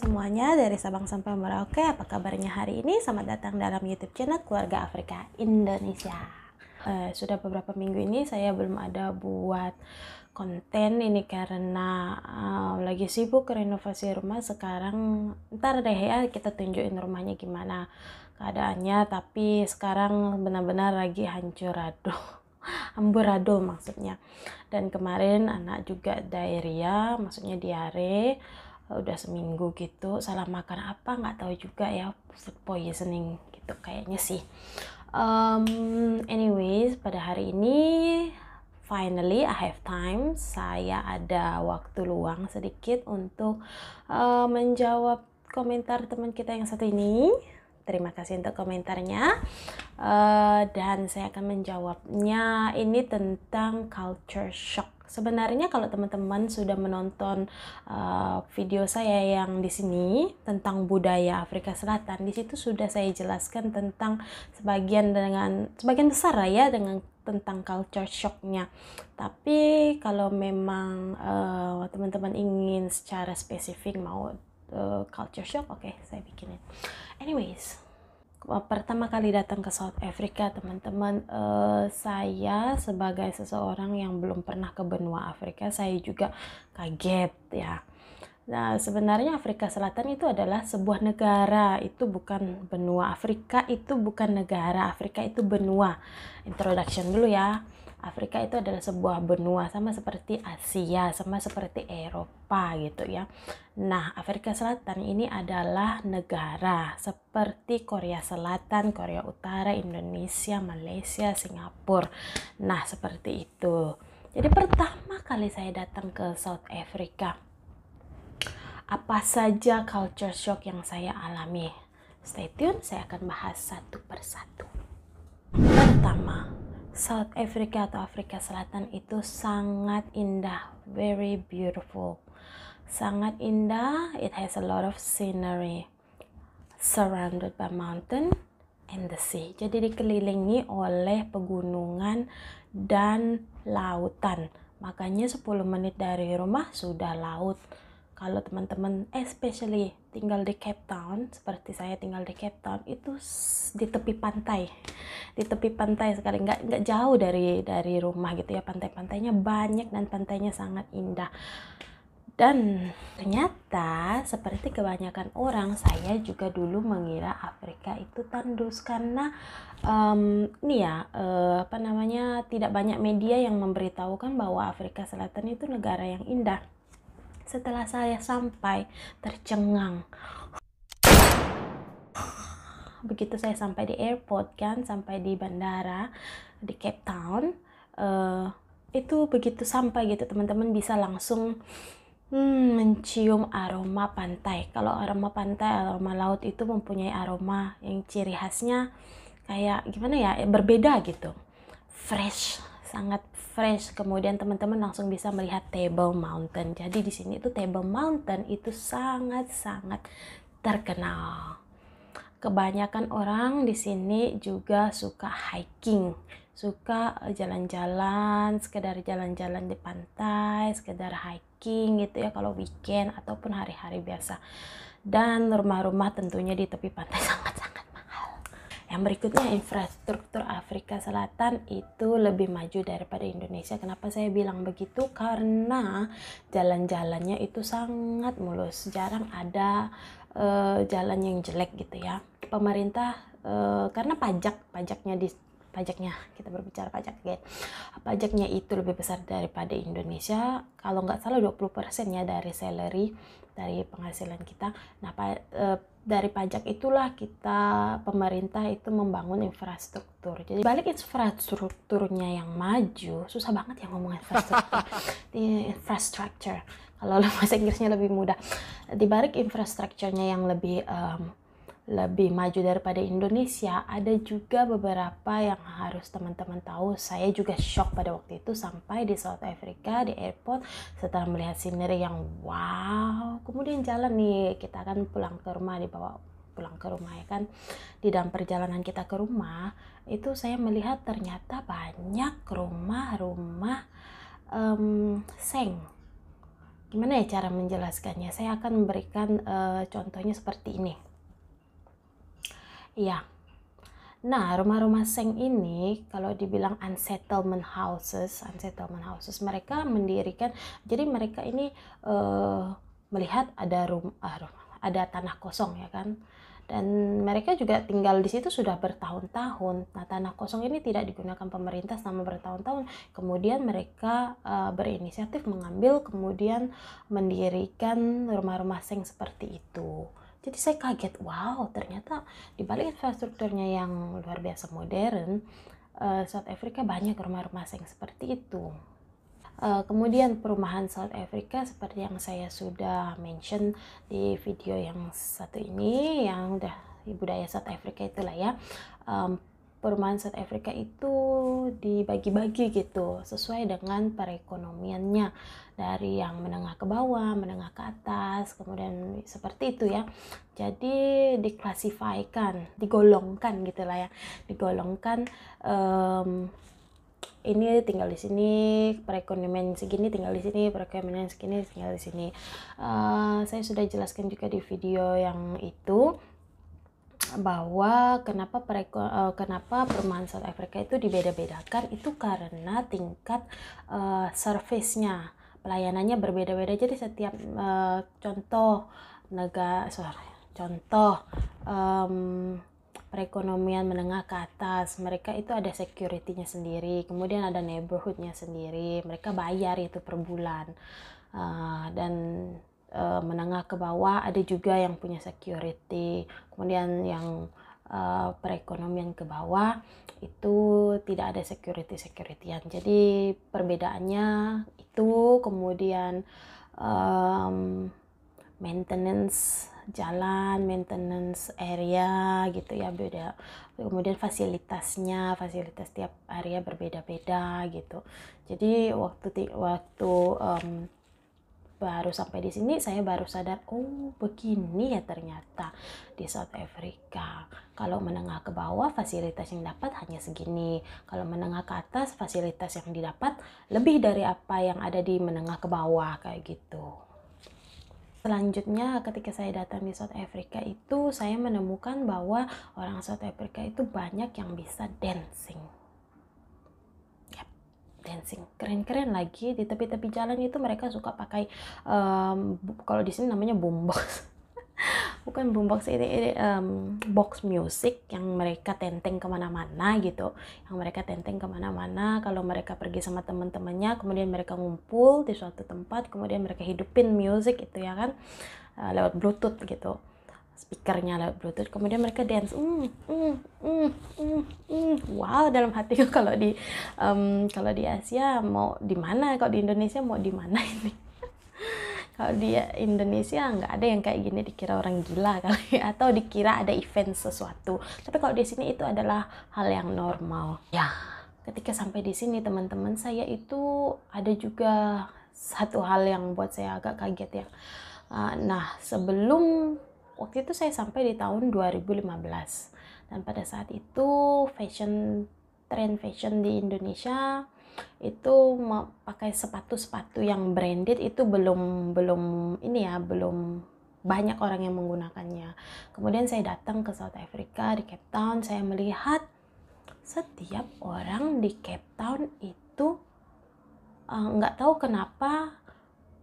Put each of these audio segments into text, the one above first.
semuanya dari Sabang sampai Merauke. Apa kabarnya hari ini? Selamat datang dalam YouTube channel Keluarga Afrika Indonesia. Uh, sudah beberapa minggu ini saya belum ada buat konten ini karena uh, lagi sibuk renovasi rumah sekarang ntar deh ya kita tunjukin rumahnya gimana keadaannya tapi sekarang benar-benar lagi hancur aduh amburadul maksudnya dan kemarin anak juga diarrhea maksudnya diare udah seminggu gitu salah makan apa nggak tahu juga ya food poisoning gitu kayaknya sih um, anyways pada hari ini finally I have time saya ada waktu luang sedikit untuk uh, menjawab komentar teman kita yang satu ini terima kasih untuk komentarnya uh, dan saya akan menjawabnya ini tentang culture shock Sebenarnya kalau teman-teman sudah menonton uh, video saya yang di sini tentang budaya Afrika Selatan, di situ sudah saya jelaskan tentang sebagian dengan sebagian besar lah ya dengan tentang culture shocknya. Tapi kalau memang eh, teman-teman uh, ingin secara spesifik mau uh, culture shock, oke okay, saya bikinin. Anyways pertama kali datang ke South Africa teman-teman uh, saya sebagai seseorang yang belum pernah ke benua Afrika saya juga kaget ya nah sebenarnya Afrika Selatan itu adalah sebuah negara itu bukan benua Afrika itu bukan negara Afrika itu benua introduction dulu ya Afrika itu adalah sebuah benua sama seperti Asia, sama seperti Eropa gitu ya. Nah, Afrika Selatan ini adalah negara seperti Korea Selatan, Korea Utara, Indonesia, Malaysia, Singapura. Nah, seperti itu. Jadi pertama kali saya datang ke South Africa, apa saja culture shock yang saya alami? Stay tune, saya akan bahas satu persatu. Pertama, South Africa atau Afrika Selatan itu sangat indah, very beautiful. Sangat indah, it has a lot of scenery surrounded by mountain and the sea. Jadi dikelilingi oleh pegunungan dan lautan. Makanya 10 menit dari rumah sudah laut. Kalau teman-teman especially tinggal di Cape Town, seperti saya tinggal di Cape Town itu di tepi pantai, di tepi pantai sekali nggak nggak jauh dari dari rumah gitu ya pantai-pantainya banyak dan pantainya sangat indah dan ternyata seperti kebanyakan orang saya juga dulu mengira Afrika itu tandus karena um, ini ya uh, apa namanya tidak banyak media yang memberitahukan bahwa Afrika Selatan itu negara yang indah setelah saya sampai tercengang begitu saya sampai di airport kan sampai di bandara di Cape Town uh, itu begitu sampai gitu teman-teman bisa langsung hmm, mencium aroma pantai. Kalau aroma pantai, aroma laut itu mempunyai aroma yang ciri khasnya kayak gimana ya, berbeda gitu. Fresh, sangat fresh kemudian teman-teman langsung bisa melihat Table Mountain jadi di sini itu Table Mountain itu sangat-sangat terkenal kebanyakan orang di sini juga suka hiking suka eh, jalan-jalan sekedar jalan-jalan di pantai sekedar hiking gitu ya kalau weekend ataupun hari-hari biasa dan rumah-rumah tentunya di tepi pantai sangat-sangat yang berikutnya infrastruktur Afrika Selatan itu lebih maju daripada Indonesia. Kenapa saya bilang begitu? Karena jalan-jalannya itu sangat mulus, jarang ada uh, jalan yang jelek gitu ya. Pemerintah uh, karena pajak pajaknya di pajaknya kita berbicara pajak guys pajaknya itu lebih besar daripada Indonesia kalau nggak salah 20% ya dari salary dari penghasilan kita. Nah, pa, e, dari pajak itulah kita pemerintah itu membangun infrastruktur. Jadi balik infrastrukturnya yang maju, susah banget ya ngomong infrastruktur. Di iya, infrastructure. Kalau bahasa Inggrisnya lebih mudah. Di balik infrastrukturnya yang lebih um, lebih maju daripada Indonesia, ada juga beberapa yang harus teman-teman tahu. Saya juga shock pada waktu itu sampai di South Africa di airport setelah melihat scenery yang wow. Kemudian jalan nih, kita akan pulang ke rumah dibawa pulang ke rumah ya kan. Di dalam perjalanan kita ke rumah, itu saya melihat ternyata banyak rumah-rumah um, seng gimana ya cara menjelaskannya saya akan memberikan uh, contohnya seperti ini Iya. Nah, rumah-rumah seng ini kalau dibilang unsettlement houses, unsettlement houses mereka mendirikan jadi mereka ini uh, melihat ada rumah ada tanah kosong ya kan. Dan mereka juga tinggal di situ sudah bertahun-tahun. Nah, tanah kosong ini tidak digunakan pemerintah selama bertahun-tahun. Kemudian mereka uh, berinisiatif mengambil kemudian mendirikan rumah-rumah seng seperti itu jadi saya kaget wow ternyata di balik infrastrukturnya yang luar biasa modern eh, South Africa banyak rumah-rumah yang seperti itu eh, kemudian perumahan South Africa seperti yang saya sudah mention di video yang satu ini yang udah budaya South Africa itulah ya perumahan South Africa itu dibagi-bagi gitu sesuai dengan perekonomiannya dari yang menengah ke bawah, menengah ke atas, kemudian seperti itu ya. Jadi diklasifikasikan, digolongkan gitulah ya, digolongkan um, ini tinggal di sini perekonomian segini tinggal di sini perekonomian segini tinggal di sini uh, saya sudah jelaskan juga di video yang itu bahwa kenapa pereko, uh, eh, kenapa perumahan South Africa itu dibeda-bedakan itu karena tingkat uh, servicenya pelayanannya berbeda-beda jadi setiap uh, contoh negara sorry, contoh um, perekonomian menengah ke atas mereka itu ada securitynya sendiri kemudian ada neighborhoodnya sendiri mereka bayar itu per bulan uh, dan uh, menengah ke bawah, ada juga yang punya security, kemudian yang uh, perekonomian ke bawah itu tidak ada security security Jadi perbedaannya itu kemudian um, maintenance jalan, maintenance area gitu ya beda. Kemudian fasilitasnya, fasilitas tiap area berbeda-beda gitu. Jadi waktu waktu um, baru sampai di sini saya baru sadar oh begini ya ternyata di South Africa kalau menengah ke bawah fasilitas yang dapat hanya segini kalau menengah ke atas fasilitas yang didapat lebih dari apa yang ada di menengah ke bawah kayak gitu Selanjutnya ketika saya datang di South Africa itu saya menemukan bahwa orang South Africa itu banyak yang bisa dancing Dancing, keren-keren lagi di tepi-tepi jalan itu mereka suka pakai um, kalau di sini namanya boombox bukan boombox ini, ini um, box music yang mereka tenteng kemana-mana gitu yang mereka tenteng kemana-mana kalau mereka pergi sama teman-temannya kemudian mereka ngumpul di suatu tempat kemudian mereka hidupin music itu ya kan uh, lewat bluetooth gitu speakernya lewat bluetooth kemudian mereka dance mm, mm, mm, wow dalam hatiku kalau di um, kalau di Asia mau di mana kalau di Indonesia mau di mana ini kalau di Indonesia nggak ada yang kayak gini dikira orang gila kali atau dikira ada event sesuatu tapi kalau di sini itu adalah hal yang normal ya ketika sampai di sini teman-teman saya itu ada juga satu hal yang buat saya agak kaget ya eh, nah sebelum waktu itu saya sampai di tahun 2015 dan pada saat itu fashion trend fashion di Indonesia itu pakai sepatu-sepatu yang branded itu belum belum ini ya belum banyak orang yang menggunakannya. Kemudian saya datang ke South Africa di Cape Town, saya melihat setiap orang di Cape Town itu eh, nggak uh, tahu kenapa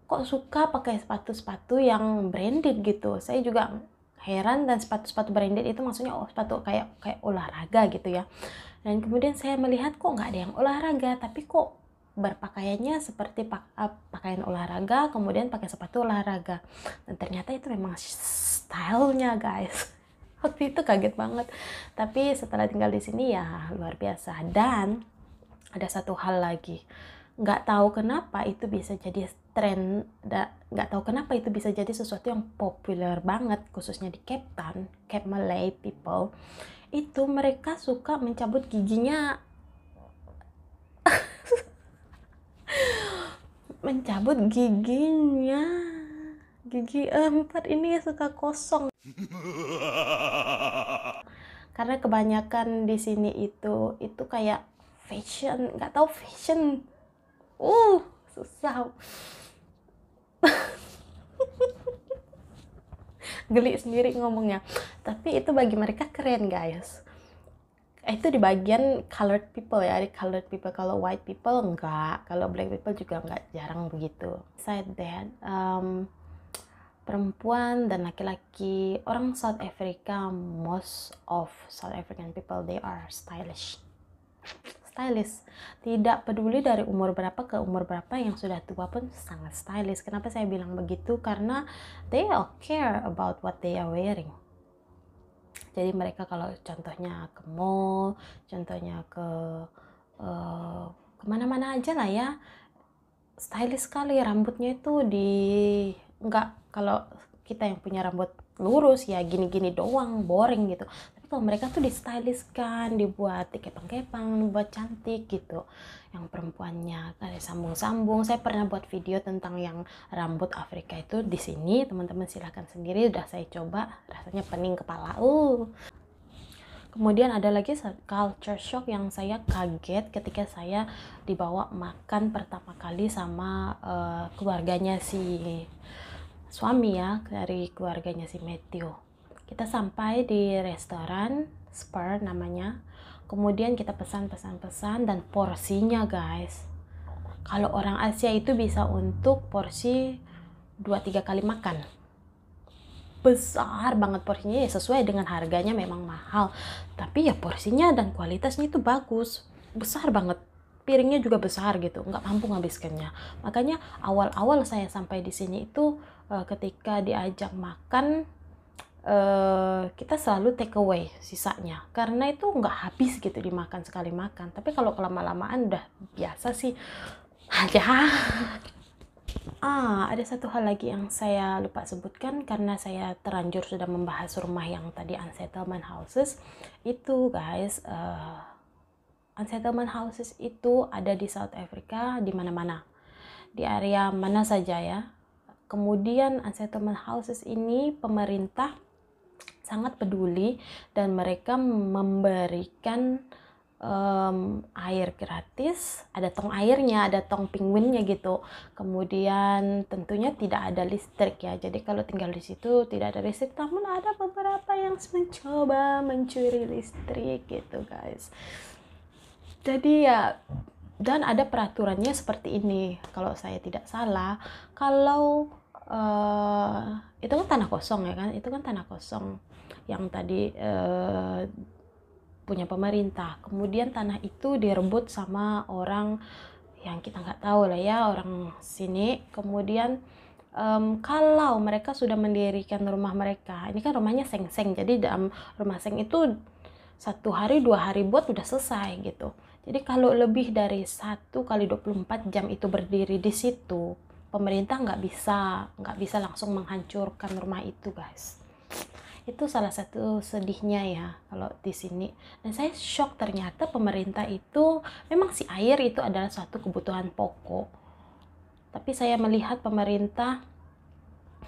kok suka pakai sepatu-sepatu yang branded gitu. Saya juga heran dan sepatu-sepatu branded itu maksudnya oh, sepatu kayak kayak olahraga gitu ya dan kemudian saya melihat kok nggak ada yang olahraga tapi kok berpakaiannya seperti pak, pakaian olahraga kemudian pakai sepatu olahraga dan ternyata itu memang stylenya guys waktu itu kaget banget tapi setelah tinggal di sini ya luar biasa dan ada satu hal lagi nggak tahu kenapa itu bisa jadi tren nggak tahu kenapa itu bisa jadi sesuatu yang populer banget khususnya di Cape Town Cape Malay people itu mereka suka mencabut giginya mencabut giginya gigi empat ini suka kosong karena kebanyakan di sini itu itu kayak fashion nggak tahu fashion uh susah geli sendiri ngomongnya tapi itu bagi mereka keren guys itu di bagian colored people ya di colored people kalau white people enggak kalau black people juga enggak jarang begitu said that um, perempuan dan laki-laki orang South Africa most of South African people they are stylish stylish. Tidak peduli dari umur berapa ke umur berapa yang sudah tua pun sangat stylish. Kenapa saya bilang begitu? Karena they all care about what they are wearing. Jadi mereka kalau contohnya ke mall, contohnya ke uh, kemana-mana aja lah ya, stylish sekali rambutnya itu di enggak kalau kita yang punya rambut lurus ya gini-gini doang boring gitu apa mereka tuh di stylish kan dibuat kepang kepang dibuat cantik gitu yang perempuannya ada sambung-sambung saya pernah buat video tentang yang rambut Afrika itu di sini teman-teman silahkan sendiri udah saya coba rasanya pening kepala uh kemudian ada lagi culture shock yang saya kaget ketika saya dibawa makan pertama kali sama uh, keluarganya si suami ya dari keluarganya si Matthew kita sampai di restoran Spur namanya. Kemudian kita pesan pesan-pesan dan porsinya guys. Kalau orang Asia itu bisa untuk porsi 2-3 kali makan. Besar banget porsinya ya sesuai dengan harganya memang mahal. Tapi ya porsinya dan kualitasnya itu bagus. Besar banget piringnya juga besar gitu nggak mampu ngabiskannya makanya awal-awal saya sampai di sini itu eh, ketika diajak makan Eh, kita selalu take away sisanya karena itu nggak habis gitu dimakan sekali makan tapi kalau kelama-lamaan udah biasa sih aja ah ada satu hal lagi yang saya lupa sebutkan karena saya terlanjur sudah membahas rumah yang tadi unsettlement houses itu guys uh, unsettlement houses itu ada di South Africa di mana-mana di area mana saja ya kemudian unsettlement houses ini pemerintah sangat peduli dan mereka memberikan um, air gratis ada tong airnya ada tong penguinnya gitu kemudian tentunya tidak ada listrik ya jadi kalau tinggal di situ tidak ada listrik namun ada beberapa yang mencoba mencuri listrik gitu guys jadi ya dan ada peraturannya seperti ini kalau saya tidak salah kalau uh, itu kan tanah kosong ya kan itu kan tanah kosong yang tadi uh, punya pemerintah kemudian tanah itu direbut sama orang yang kita nggak tahu lah ya orang sini kemudian um, kalau mereka sudah mendirikan rumah mereka ini kan rumahnya seng-seng jadi dalam rumah seng itu satu hari dua hari buat udah selesai gitu jadi kalau lebih dari satu kali 24 jam itu berdiri di situ pemerintah nggak bisa nggak bisa langsung menghancurkan rumah itu guys itu salah satu sedihnya ya kalau di sini dan saya shock ternyata pemerintah itu memang si air itu adalah suatu kebutuhan pokok tapi saya melihat pemerintah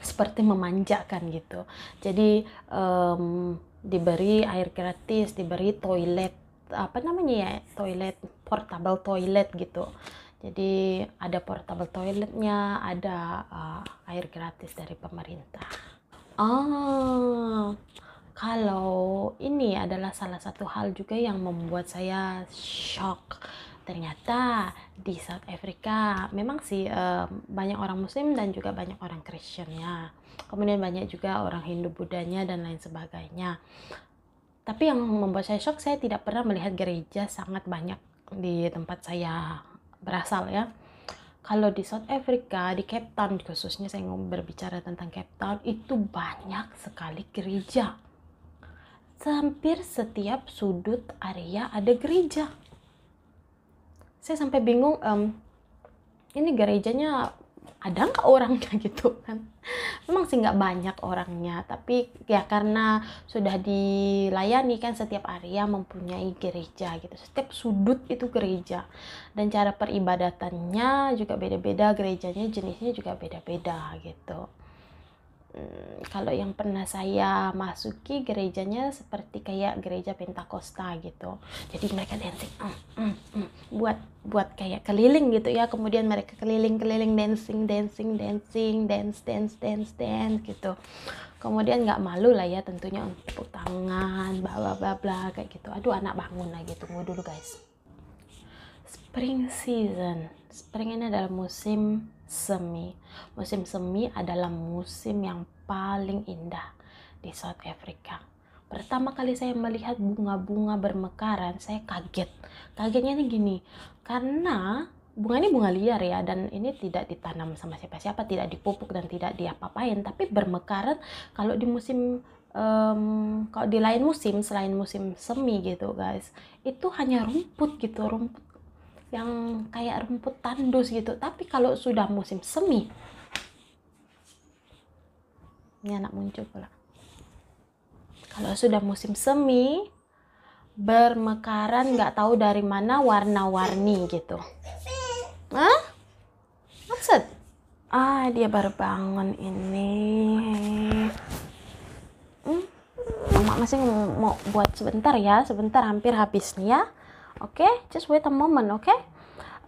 seperti memanjakan gitu jadi um, diberi air gratis diberi toilet apa namanya ya toilet portable toilet gitu jadi ada portable toiletnya, ada uh, air gratis dari pemerintah. Oh, kalau ini adalah salah satu hal juga yang membuat saya shock. Ternyata di South Africa memang sih uh, banyak orang Muslim dan juga banyak orang Kristennya. Kemudian banyak juga orang Hindu Budanya dan lain sebagainya. Tapi yang membuat saya shock, saya tidak pernah melihat gereja sangat banyak di tempat saya berasal ya kalau di South Africa di Cape Town khususnya saya ngomong berbicara tentang Cape Town itu banyak sekali gereja hampir setiap sudut area ada gereja saya sampai bingung um, ini gerejanya ada nggak orangnya gitu kan memang sih nggak banyak orangnya tapi ya karena sudah dilayani kan setiap area ya, mempunyai gereja gitu setiap sudut itu gereja dan cara peribadatannya juga beda-beda gerejanya jenisnya juga beda-beda gitu Hmm, kalau yang pernah saya masuki gerejanya seperti kayak gereja Pentakosta gitu. Jadi mereka dancing mm, mm, mm, buat buat kayak keliling gitu ya. Kemudian mereka keliling-keliling dancing, dancing, dancing, dance, dance, dance, dance gitu. Kemudian nggak malu lah ya tentunya untuk tangan, bla bla bla kayak gitu. Aduh anak bangun lagi tunggu dulu guys. Spring season. Spring ini adalah musim semi. Musim semi adalah musim yang paling indah di South Africa. Pertama kali saya melihat bunga-bunga bermekaran, saya kaget. Kagetnya ini gini, karena bunga ini bunga liar ya dan ini tidak ditanam sama siapa-siapa, tidak dipupuk dan tidak diapa-apain, tapi bermekaran kalau di musim um, kalau di lain musim selain musim semi gitu guys itu hanya rumput gitu rumput yang kayak rumput tandus gitu tapi kalau sudah musim semi ini anak muncul pula kalau sudah musim semi bermekaran nggak tahu dari mana warna-warni gitu Hah? maksud ah dia baru bangun ini hmm? mama masih mau buat sebentar ya sebentar hampir habis nih ya okay just wait a moment okay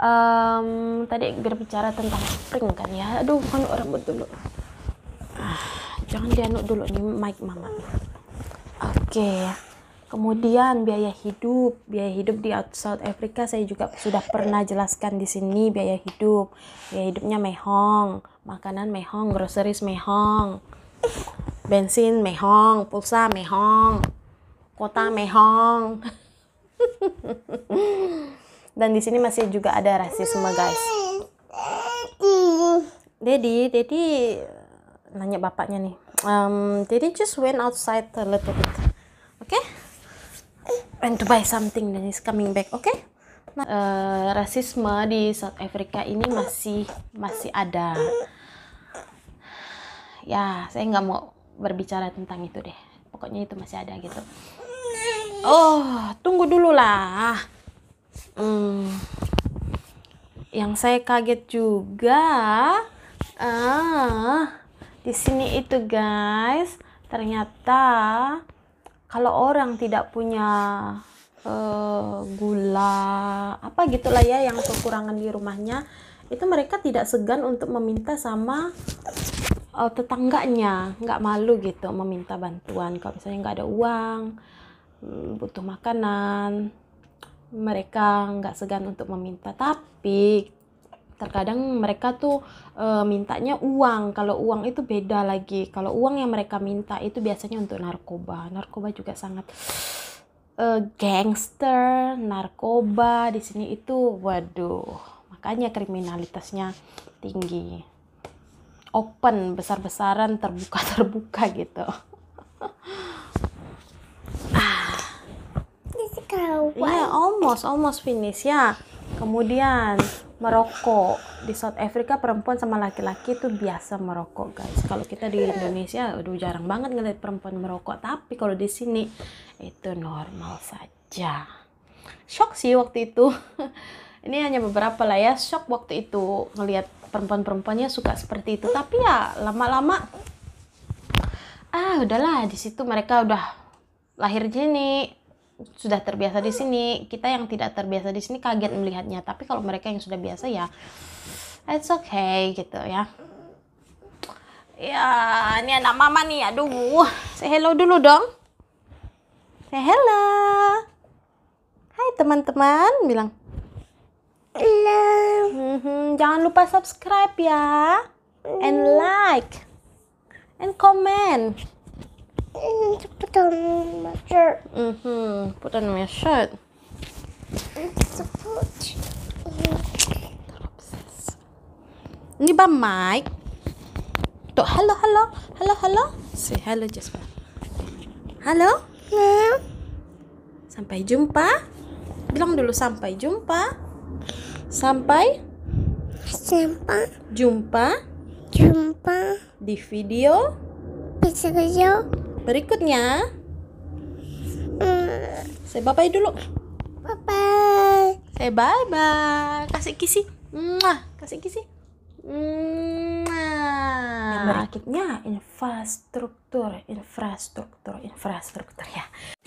um, tadi berbicara tentang spring kan ya aduh kan rambut dulu ah, jangan dianuk dulu nih mic mama oke okay. kemudian biaya hidup biaya hidup di South Africa saya juga sudah pernah jelaskan di sini biaya hidup biaya hidupnya mehong makanan mehong groceries mehong bensin mehong pulsa mehong kota mehong Dan di sini masih juga ada rasisme, guys. Dedi, Dedi nanya bapaknya nih. Um, Dedi just went outside a little bit. Okay? Went to buy something then he's coming back. Okay? Nah, uh, rasisme di South Africa ini masih masih ada. Ya, saya nggak mau berbicara tentang itu deh. Pokoknya itu masih ada gitu. Oh, tunggu dulu lah. Hmm. Yang saya kaget juga, ah, di sini itu guys, ternyata kalau orang tidak punya uh, gula apa gitulah ya yang kekurangan di rumahnya, itu mereka tidak segan untuk meminta sama uh, tetangganya, nggak malu gitu meminta bantuan kalau misalnya nggak ada uang Mm, butuh makanan mereka nggak segan untuk meminta tapi terkadang mereka tuh e, mintanya uang kalau uang itu beda lagi kalau uang yang mereka minta itu biasanya untuk narkoba narkoba juga sangat e, gangster narkoba di sini itu waduh makanya kriminalitasnya tinggi open besar-besaran terbuka terbuka gitu Kau. Iya, almost, almost finish ya. Kemudian merokok di South Africa perempuan sama laki-laki itu biasa merokok guys kalau kita di Indonesia aduh jarang banget ngeliat perempuan merokok tapi kalau di sini itu normal saja shock sih waktu itu ini hanya beberapa lah ya shock waktu itu ngelihat perempuan-perempuannya suka seperti itu tapi ya lama-lama ah udahlah di situ mereka udah lahir jenis sudah terbiasa di sini, kita yang tidak terbiasa di sini kaget melihatnya. Tapi kalau mereka yang sudah biasa ya it's okay gitu ya. Ya, ini anak mama nih. Aduh, say hello dulu dong. Say hello. Hai teman-teman, bilang. Hello. Mm-hmm, jangan lupa subscribe ya. And like. And comment to put on my shirt. Mm-hmm. Put on my shirt. It's put. Ini ba Mike? Tuh, halo, halo, halo, halo. Say hello, Jasper. Halo? Halo. Sampai jumpa. Bilang dulu sampai jumpa. Sampai sampai jumpa jumpa di video video Berikutnya. Hmm. Saya bye-bye dulu. Bye-bye. Saya bye-bye. Kasih kisi. Mwah. Kasih kisi. Mwah. Berikutnya infrastruktur, infrastruktur, infrastruktur ya.